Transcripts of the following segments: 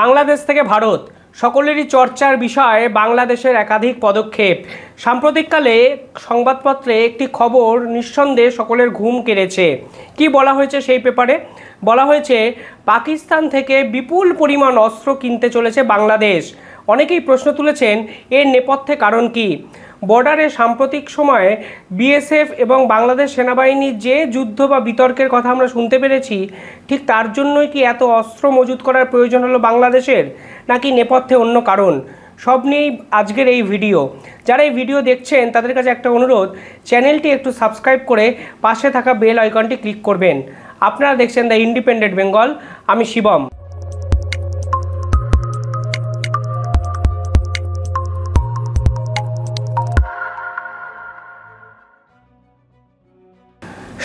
বাংলাদেশ থেকে ভারত সকলেরই চর্চার বিষয় বাংলাদেশের একাধিক পদক্ষেপ সাম্প্রতিককালে সংবাদপত্রে একটি খবর নিঃসন্দেহে সকলের ঘুম কেড়েছে কি বলা হয়েছে সেই পেপারে বলা হয়েছে পাকিস্তান থেকে বিপুল পরিমাণ অস্ত্র কিনতে চলেছে বাংলাদেশ অনেকেই প্রশ্ন তুলেছেন এর নেপথ্যে কারণ কি বর্ডারে সাম্প্রতিক সময়ে বিএসএফ এবং বাংলাদেশ সেনাবাহিনীর যে যুদ্ধ বা বিতর্কের কথা আমরা শুনতে পেরেছি ঠিক তার জন্যই কি এত অস্ত্র মজুত করার প্রয়োজন হলো বাংলাদেশের নাকি নেপথ্যে অন্য কারণ সব নিয়েই আজকের এই ভিডিও যারা এই ভিডিও দেখছেন তাদের কাছে একটা অনুরোধ চ্যানেলটি একটু সাবস্ক্রাইব করে পাশে থাকা বেল আইকনটি ক্লিক করবেন আপনারা দেখছেন দ্য ইন্ডিপেন্ডেন্ট বেঙ্গল আমি শিবম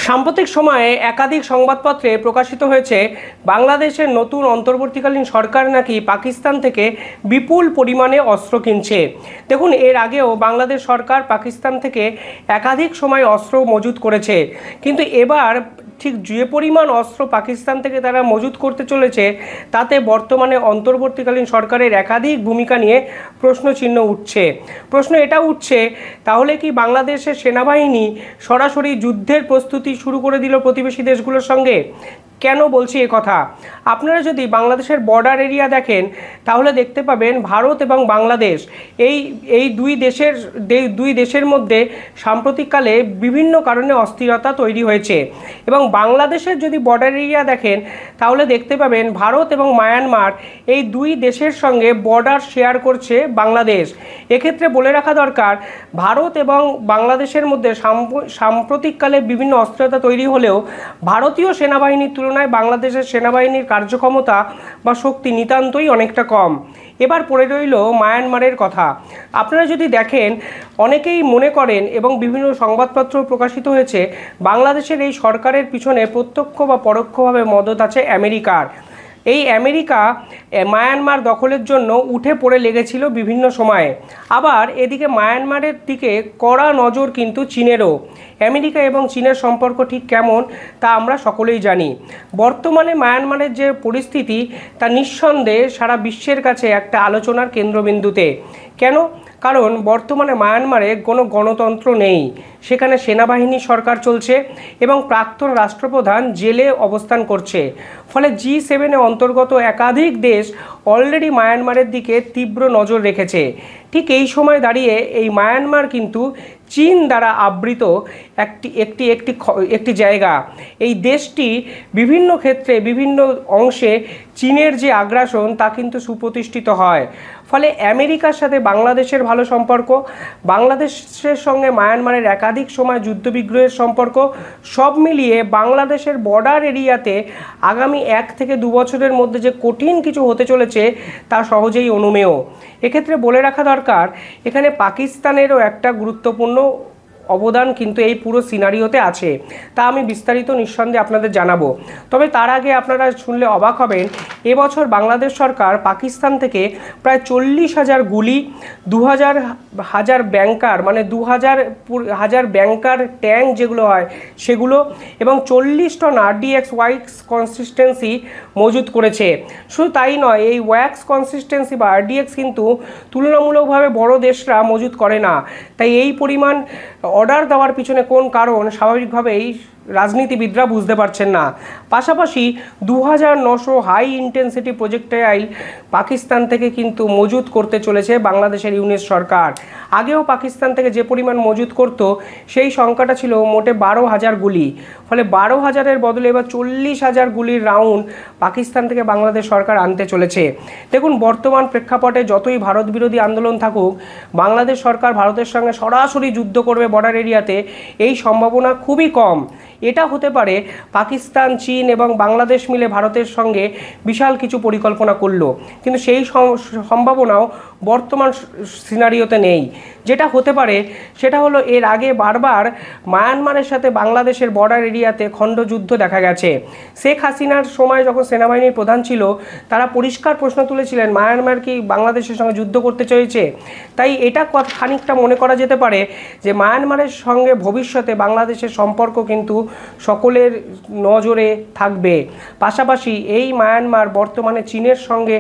সাম্প্রতিক সময়ে একাধিক সংবাদপত্রে প্রকাশিত হয়েছে বাংলাদেশের নতুন অন্তর্বর্তীকালীন সরকার নাকি পাকিস্তান থেকে বিপুল পরিমাণে অস্ত্র কিনছে দেখুন এর আগেও বাংলাদেশ সরকার পাকিস্তান থেকে একাধিক সময় অস্ত্র মজুত করেছে কিন্তু এবার ঠিক যে পরিমাণ অস্ত্র পাকিস্তান থেকে তারা মজুত করতে চলেছে তাতে বর্তমানে অন্তর্বর্তীকালীন সরকারের একাধিক ভূমিকা নিয়ে প্রশ্ন চিহ্ন উঠছে প্রশ্ন এটা উঠছে তাহলে কি বাংলাদেশের সেনাবাহিনী সরাসরি যুদ্ধের প্রস্তুতি শুরু করে দিল প্রতিবেশী দেশগুলোর সঙ্গে কেন বলছি এ কথা আপনারা যদি বাংলাদেশের বর্ডার এরিয়া দেখেন তাহলে দেখতে পাবেন ভারত এবং বাংলাদেশ এই এই দুই দেশের দুই দেশের মধ্যে সাম্প্রতিককালে বিভিন্ন কারণে অস্থিরতা তৈরি হয়েছে এবং বাংলাদেশের যদি বর্ডার এরিয়া দেখেন তাহলে দেখতে পাবেন ভারত এবং মায়ানমার এই দুই দেশের সঙ্গে বর্ডার শেয়ার করছে বাংলাদেশ এক্ষেত্রে বলে রাখা দরকার ভারত এবং বাংলাদেশের মধ্যে সাম্প্রতিককালে বিভিন্ন অস্থিরতা তৈরি হলেও ভারতীয় সেনাবাহিনীর তুলনায় বাংলাদেশের সেনাবাহিনীর কার্যক্ষমতা বা শক্তি নিতান্তই অনেকটা কম এবার পড়ে রইল মায়ানমারের কথা আপনারা যদি দেখেন অনেকেই মনে করেন এবং বিভিন্ন সংবাদপত্র প্রকাশিত হয়েছে বাংলাদেশের এই সরকারের পিছনে প্রত্যক্ষ বা পরোক্ষভাবে মদত আছে আমেরিকার এই আমেরিকা মায়ানমার দখলের জন্য উঠে পড়ে লেগেছিল বিভিন্ন সময়ে আবার এদিকে মায়ানমারের দিকে কড়া নজর কিন্তু চীনেরও আমেরিকা এবং চীনের সম্পর্ক ঠিক কেমন তা আমরা সকলেই জানি বর্তমানে মায়ানমারের যে পরিস্থিতি তা নিঃসন্দেহে সারা বিশ্বের কাছে একটা আলোচনার কেন্দ্রবিন্দুতে কেন কারণ বর্তমানে মায়ানমারে কোনো গণতন্ত্র নেই সেখানে সেনাবাহিনী সরকার চলছে এবং প্রাক্তন রাষ্ট্রপ্রধান জেলে অবস্থান করছে ফলে জি সেভেনে অন্তর্গত একাধিক দেশ অলরেডি মায়ানমারের দিকে তীব্র নজর রেখেছে ঠিক এই সময় দাঁড়িয়ে এই মায়ানমার কিন্তু চীন দ্বারা আবৃত একটি একটি একটি একটি জায়গা এই দেশটি বিভিন্ন ক্ষেত্রে বিভিন্ন অংশে চীনের যে আগ্রাসন তা কিন্তু সুপ্রতিষ্ঠিত হয় ফলে আমেরিকার সাথে বাংলাদেশের ভালো সম্পর্ক বাংলাদেশের সঙ্গে মায়ানমারের একাধিক সময় যুদ্ধবিগ্রহের সম্পর্ক সব মিলিয়ে বাংলাদেশের বর্ডার এরিয়াতে আগামী এক থেকে দু বছরের মধ্যে যে কঠিন কিছু হতে চলেছে তা সহজেই অনুমেয় এক্ষেত্রে বলে রাখা দরকার এখানে পাকিস্তানেরও একটা গুরুত্বপূর্ণ অবদান কিন্তু এই পুরো সিনারিওতে আছে তা আমি বিস্তারিত নিঃসন্দেহে আপনাদের জানাবো তবে তার আগে আপনারা শুনলে অবাক হবেন এবছর বাংলাদেশ সরকার পাকিস্তান থেকে প্রায় চল্লিশ হাজার গুলি দু হাজার হাজার ব্যাংকার মানে দু হাজার হাজার ব্যাংকার ট্যাঙ্ক যেগুলো হয় সেগুলো এবং চল্লিশ টন আরডিএক্স ওয়াইক্স কনসিস্টেন্সি মজুত করেছে শুধু তাই নয় এই ওয়াক্স কনসিস্টেন্সি বা আরডিএক্স কিন্তু তুলনামূলকভাবে বড় দেশরা মজুত করে না তাই এই পরিমাণ অর্ডার দেওয়ার পিছনে কোন কারণ স্বাভাবিকভাবেই রাজনীতিবিদরা বুঝতে পারছেন না পাশাপাশি দু হাজার নশো হাই ইন্টেন্সিটি প্রজেক্টাইল পাকিস্তান থেকে কিন্তু মজুত করতে চলেছে বাংলাদেশের ইউনিস সরকার আগেও পাকিস্তান থেকে যে পরিমাণ মজুত করত সেই সংখ্যাটা ছিল মোটে বারো হাজার গুলি ফলে বারো হাজারের বদলে এবার চল্লিশ হাজার গুলির রাউন্ড পাকিস্তান থেকে বাংলাদেশ সরকার আনতে চলেছে দেখুন বর্তমান প্রেক্ষাপটে যতই ভারত বিরোধী আন্দোলন থাকুক বাংলাদেশ সরকার ভারতের সঙ্গে সরাসরি যুদ্ধ করবে বর্ডার এরিয়াতে এই সম্ভাবনা খুবই কম এটা হতে পারে পাকিস্তান চীন এবং বাংলাদেশ মিলে ভারতের সঙ্গে বিশাল কিছু পরিকল্পনা করল কিন্তু সেই সম্ভাবনাও বর্তমান সিনারিওতে নেই যেটা হতে পারে সেটা হলো এর আগে বারবার মায়ানমারের সাথে বাংলাদেশের বর্ডার এরিয়াতে খণ্ডযুদ্ধ দেখা গেছে শেখ হাসিনার সময় যখন সেনাবাহিনীর প্রধান ছিল তারা পরিষ্কার প্রশ্ন তুলেছিলেন মায়ানমার কি বাংলাদেশের সঙ্গে যুদ্ধ করতে চেয়েছে তাই এটা খানিকটা মনে করা যেতে পারে যে মায়ানমারের সঙ্গে ভবিষ্যতে বাংলাদেশের সম্পর্ক কিন্তু সকলের নজরে থাকবে পাশাপাশি এই মায়ানমার বর্তমানে চীনের সঙ্গে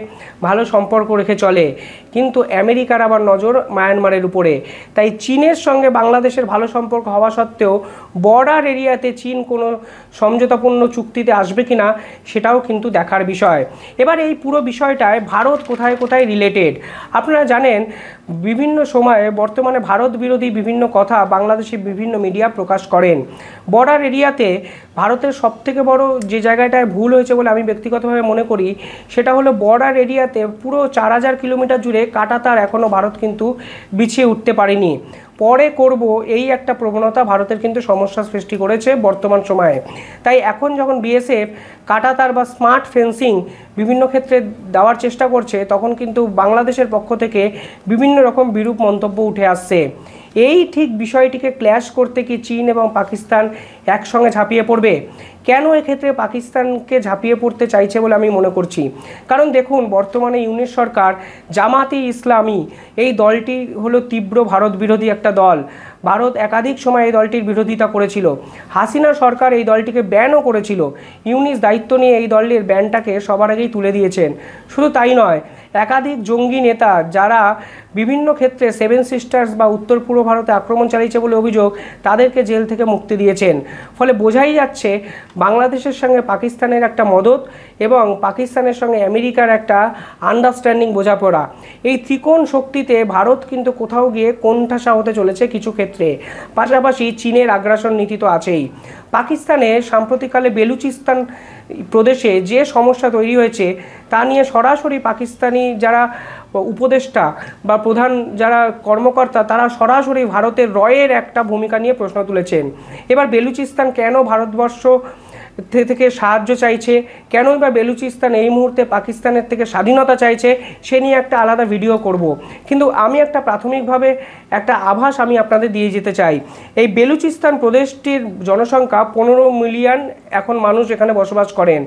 ভালো সম্পর্ক রেখে চলে কিন্তু কিন্তু আমেরিকার আবার নজর মায়ানমারের উপরে তাই চীনের সঙ্গে বাংলাদেশের ভালো সম্পর্ক হওয়া সত্ত্বেও বর্ডার এরিয়াতে চীন কোনো সমঝোতাপূর্ণ চুক্তিতে আসবে কি না সেটাও কিন্তু দেখার বিষয় এবার এই পুরো বিষয়টায় ভারত কোথায় কোথায় রিলেটেড আপনারা জানেন বিভিন্ন সময়ে বর্তমানে ভারত বিরোধী বিভিন্ন কথা বাংলাদেশে বিভিন্ন মিডিয়া প্রকাশ করেন বর্ডার এরিয়াতে ভারতের সবথেকে বড় যে জায়গাটায় ভুল হয়েছে বলে আমি ব্যক্তিগতভাবে মনে করি সেটা হলো বর্ডার এরিয়াতে পুরো চার হাজার কিলোমিটার জুড়ে তার এখনও ভারত কিন্তু বিছিয়ে উঠতে পারেনি পরে করব এই একটা প্রবণতা ভারতের কিন্তু সমস্যা সৃষ্টি করেছে বর্তমান সময়ে তাই এখন যখন বিএসএফ কাটাতার বা স্মার্ট ফেন্সিং বিভিন্ন ক্ষেত্রে দেওয়ার চেষ্টা করছে তখন কিন্তু বাংলাদেশের পক্ষ থেকে বিভিন্ন রকম বিরূপ মন্তব্য উঠে আসছে এই ঠিক বিষয়টিকে ক্ল্যাশ করতে কি চীন এবং পাকিস্তান একসঙ্গে ঝাঁপিয়ে পড়বে কেন এক্ষেত্রে পাকিস্তানকে ঝাঁপিয়ে পড়তে চাইছে বলে আমি মনে করছি কারণ দেখুন বর্তমানে ইউনিট সরকার জামাতি ইসলামী এই দলটি হলো তীব্র ভারত বিরোধী একটা দল ভারত একাধিক সময় এই দলটির বিরোধিতা করেছিল হাসিনা সরকার এই দলটিকে ব্যানও করেছিল ইউনিস দায়িত্ব নিয়ে এই দলটির ব্যানটাকে সবার আগেই তুলে দিয়েছেন শুধু তাই নয় একাধিক জঙ্গি নেতা যারা বিভিন্ন ক্ষেত্রে সেভেন সিস্টার্স বা উত্তর পূর্ব ভারতে আক্রমণ চালিয়েছে বলে অভিযোগ তাদেরকে জেল থেকে মুক্তি দিয়েছেন ফলে বোঝাই যাচ্ছে বাংলাদেশের সঙ্গে পাকিস্তানের একটা মদত এবং পাকিস্তানের সঙ্গে আমেরিকার একটা আন্ডারস্ট্যান্ডিং বোঝাপড়া এই ত্রিকোণ শক্তিতে ভারত কিন্তু কোথাও গিয়ে কোণঠাসা হতে চলেছে কিছু ক্ষেত্রে পাশাপাশি চীনের আগ্রাসন নীতি তো আছেই পাকিস্তানে সাম্প্রতিককালে বেলুচিস্তান প্রদেশে যে সমস্যা তৈরি হয়েছে তা নিয়ে সরাসরি পাকিস্তানি যারা উপদেষ্টা বা প্রধান যারা কর্মকর্তা তারা সরাসরি ভারতের রয়ের একটা ভূমিকা নিয়ে প্রশ্ন তুলেছেন এবার বেলুচিস্তান কেন ভারতবর্ষ থেকে সাহায্য চাইছে কেনই বা বেলুচিস্তান এই মুহূর্তে পাকিস্তানের থেকে স্বাধীনতা চাইছে সে নিয়ে একটা আলাদা ভিডিও করব। কিন্তু আমি একটা প্রাথমিকভাবে একটা আভাস আমি আপনাদের দিয়ে যেতে চাই এই বেলুচিস্তান প্রদেশটির জনসংখ্যা পনেরো মিলিয়ন এখন মানুষ এখানে বসবাস করেন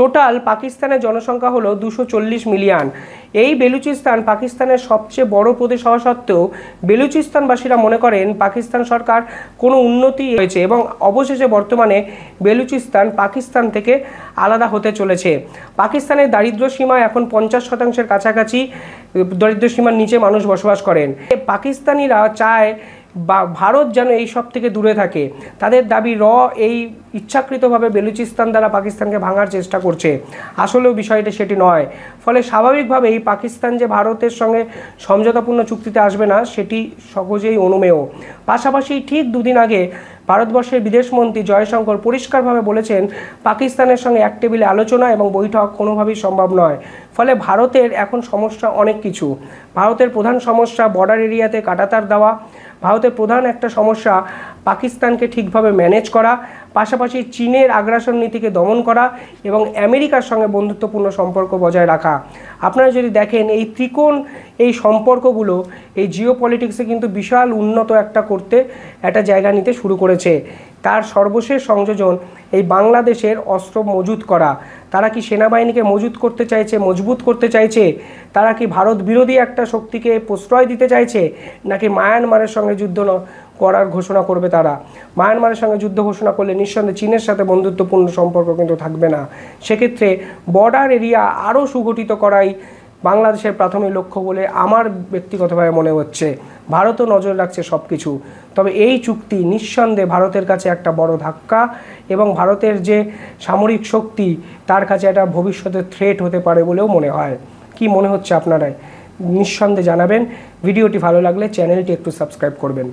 টোটাল পাকিস্তানের জনসংখ্যা হলো দুশো মিলিয়ন এই বেলুচিস্তান পাকিস্তানের সবচেয়ে বড় প্রদেশ হওয়া সত্ত্বেও বেলুচিস্তানবাসীরা মনে করেন পাকিস্তান সরকার কোনো উন্নতি হয়েছে এবং অবশেষে বর্তমানে বেলুচিস্তান পাকিস্তান থেকে আলাদা হতে চলেছে পাকিস্তানের দারিদ্র সীমা এখন পঞ্চাশ শতাংশের কাছাকাছি দারিদ্র সীমার নিচে মানুষ বসবাস করেন পাকিস্তানিরা চায় বা ভারত যেন এই সব থেকে দূরে থাকে তাদের দাবি র এই ইচ্ছাকৃতভাবে বেলুচিস্তান দ্বারা পাকিস্তানকে ভাঙার চেষ্টা করছে আসলেও বিষয়টা সেটি নয় ফলে স্বাভাবিকভাবেই পাকিস্তান যে ভারতের সঙ্গে সমঝোতাপূর্ণ চুক্তিতে আসবে না সেটি সহজেই অনুমেয় পাশাপাশি ঠিক দুদিন আগে ভারতবর্ষের বিদেশমন্ত্রী জয়শঙ্কর পরিষ্কারভাবে বলেছেন পাকিস্তানের সঙ্গে এক টেবিলে আলোচনা এবং বৈঠক কোনোভাবেই সম্ভব নয় ফলে ভারতের এখন সমস্যা অনেক কিছু ভারতের প্রধান সমস্যা বর্ডার এরিয়াতে কাটাতার দেওয়া ভারতের প্রধান একটা সমস্যা পাকিস্তানকে ঠিকভাবে ম্যানেজ করা পাশাপাশি চীনের আগ্রাসন নীতিকে দমন করা এবং আমেরিকার সঙ্গে বন্ধুত্বপূর্ণ সম্পর্ক বজায় রাখা আপনারা যদি দেখেন এই ত্রিকোণ এই সম্পর্কগুলো এই জিও কিন্তু বিশাল উন্নত একটা করতে একটা জায়গা নিতে শুরু করেছে তার সর্বশেষ সংযোজন এই বাংলাদেশের অস্ত্র মজুত করা তারা কি সেনাবাহিনীকে মজুত করতে চাইছে মজবুত করতে চাইছে তারা কি ভারত বিরোধী একটা শক্তিকে প্রশ্রয় দিতে চাইছে নাকি মায়ানমারের সঙ্গে যুদ্ধ করার ঘোষণা করবে তারা মায়ানমারের সঙ্গে যুদ্ধ ঘোষণা করলে নিঃসন্দেহে চীনের সাথে বন্ধুত্বপূর্ণ সম্পর্ক কিন্তু থাকবে না সেক্ষেত্রে বর্ডার এরিয়া আরও সুগঠিত করাই বাংলাদেশের প্রাথমিক লক্ষ্য বলে আমার ব্যক্তিগতভাবে মনে হচ্ছে ভারতও নজর রাখছে সব কিছু তবে এই চুক্তি নিঃসন্দেহে ভারতের কাছে একটা বড় ধাক্কা এবং ভারতের যে সামরিক শক্তি তার কাছে একটা ভবিষ্যতে থ্রেট হতে পারে বলেও মনে হয় কি মনে হচ্ছে আপনারাই নিঃসন্দেহে জানাবেন ভিডিওটি ভালো লাগলে চ্যানেলটি একটু সাবস্ক্রাইব করবেন